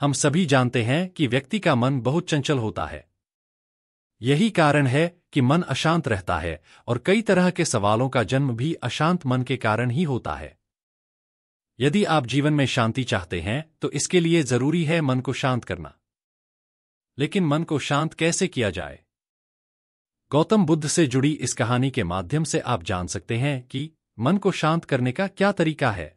हम सभी जानते हैं कि व्यक्ति का मन बहुत चंचल होता है यही कारण है कि मन अशांत रहता है और कई तरह के सवालों का जन्म भी अशांत मन के कारण ही होता है यदि आप जीवन में शांति चाहते हैं तो इसके लिए जरूरी है मन को शांत करना लेकिन मन को शांत कैसे किया जाए गौतम बुद्ध से जुड़ी इस कहानी के माध्यम से आप जान सकते हैं कि मन को शांत करने का क्या तरीका है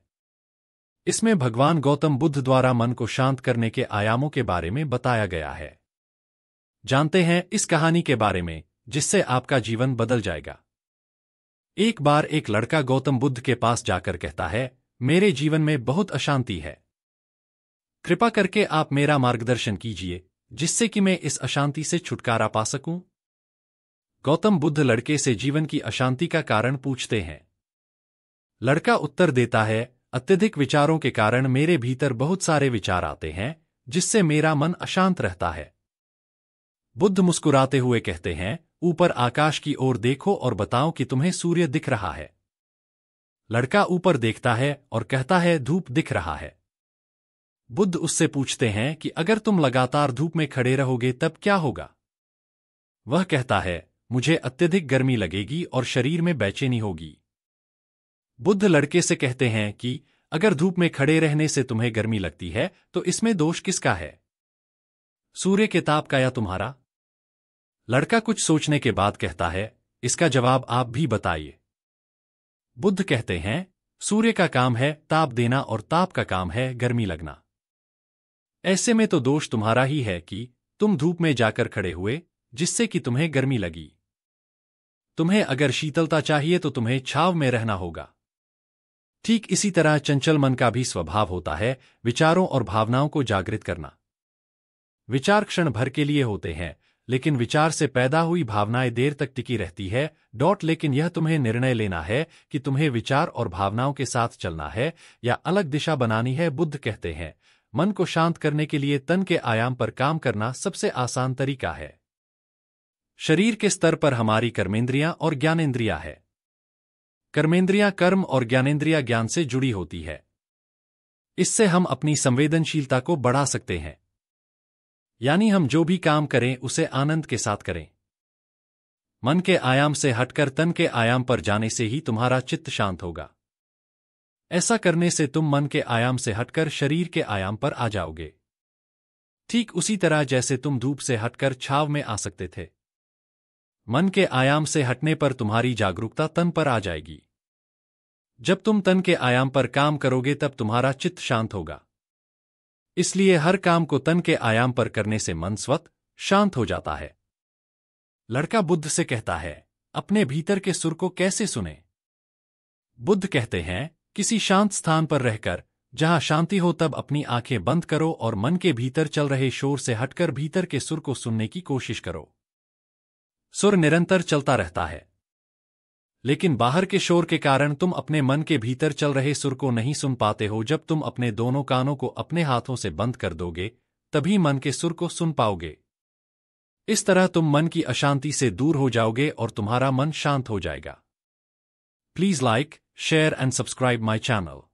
इसमें भगवान गौतम बुद्ध द्वारा मन को शांत करने के आयामों के बारे में बताया गया है जानते हैं इस कहानी के बारे में जिससे आपका जीवन बदल जाएगा एक बार एक लड़का गौतम बुद्ध के पास जाकर कहता है मेरे जीवन में बहुत अशांति है कृपा करके आप मेरा मार्गदर्शन कीजिए जिससे कि मैं इस अशांति से छुटकारा पा सकूं गौतम बुद्ध लड़के से जीवन की अशांति का कारण पूछते हैं लड़का उत्तर देता है अत्यधिक विचारों के कारण मेरे भीतर बहुत सारे विचार आते हैं जिससे मेरा मन अशांत रहता है बुद्ध मुस्कुराते हुए कहते हैं ऊपर आकाश की ओर देखो और बताओ कि तुम्हें सूर्य दिख रहा है लड़का ऊपर देखता है और कहता है धूप दिख रहा है बुद्ध उससे पूछते हैं कि अगर तुम लगातार धूप में खड़े रहोगे तब क्या होगा वह कहता है मुझे अत्यधिक गर्मी लगेगी और शरीर में बेचैनी होगी बुद्ध लड़के से कहते हैं कि अगर धूप में खड़े रहने से तुम्हें गर्मी लगती है तो इसमें दोष किसका है सूर्य के ताप का या तुम्हारा लड़का कुछ सोचने के बाद कहता है इसका जवाब आप भी बताइए बुद्ध कहते हैं सूर्य का काम है ताप देना और ताप का काम है गर्मी लगना ऐसे में तो दोष तुम्हारा ही है कि तुम धूप में जाकर खड़े हुए जिससे कि तुम्हें गर्मी लगी तुम्हें अगर शीतलता चाहिए तो तुम्हें छाव में रहना होगा ठीक इसी तरह चंचल मन का भी स्वभाव होता है विचारों और भावनाओं को जागृत करना विचार क्षण भर के लिए होते हैं लेकिन विचार से पैदा हुई भावनाएं देर तक टिकी रहती है डॉट लेकिन यह तुम्हें निर्णय लेना है कि तुम्हें विचार और भावनाओं के साथ चलना है या अलग दिशा बनानी है बुद्ध कहते हैं मन को शांत करने के लिए तन के आयाम पर काम करना सबसे आसान तरीका है शरीर के स्तर पर हमारी कर्मेंद्रियां और ज्ञानेन्द्रिया है कर्मेंद्रिया कर्म और ज्ञानेन्द्रिया ज्ञान से जुड़ी होती है इससे हम अपनी संवेदनशीलता को बढ़ा सकते हैं यानी हम जो भी काम करें उसे आनंद के साथ करें मन के आयाम से हटकर तन के आयाम पर जाने से ही तुम्हारा चित्त शांत होगा ऐसा करने से तुम मन के आयाम से हटकर शरीर के आयाम पर आ जाओगे ठीक उसी तरह जैसे तुम धूप से हटकर छाव में आ सकते थे मन के आयाम से हटने पर तुम्हारी जागरूकता तन पर आ जाएगी जब तुम तन के आयाम पर काम करोगे तब तुम्हारा चित्त शांत होगा इसलिए हर काम को तन के आयाम पर करने से मन स्वत शांत हो जाता है लड़का बुद्ध से कहता है अपने भीतर के सुर को कैसे सुने बुद्ध कहते हैं किसी शांत स्थान पर रहकर जहां शांति हो तब अपनी आंखें बंद करो और मन के भीतर चल रहे शोर से हटकर भीतर के सुर को सुनने की कोशिश करो सुर निरंतर चलता रहता है लेकिन बाहर के शोर के कारण तुम अपने मन के भीतर चल रहे सुर को नहीं सुन पाते हो जब तुम अपने दोनों कानों को अपने हाथों से बंद कर दोगे तभी मन के सुर को सुन पाओगे इस तरह तुम मन की अशांति से दूर हो जाओगे और तुम्हारा मन शांत हो जाएगा please like share and subscribe my channel